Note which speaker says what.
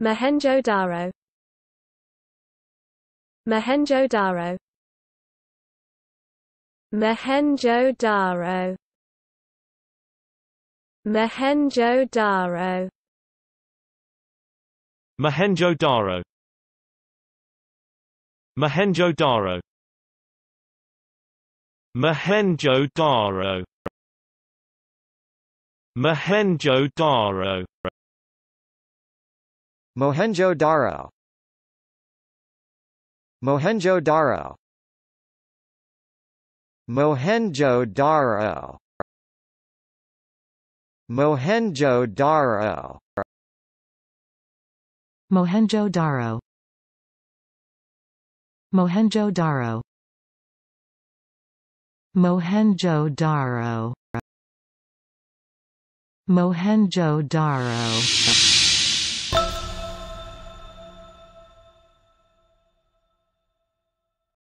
Speaker 1: Mohenjo-Daro Mohenjo-Daro Mohenjo-Daro Mohenjo-Daro Mohenjo-Daro Mohenjo-Daro Mohenjo-Daro Mohenjo-Daro Mohenjo-daro Mohenjo-daro Mohenjo-daro Mohenjo-daro Mohenjo-daro Mohenjo-daro
Speaker 2: Mohenjo-daro Mohenjo-daro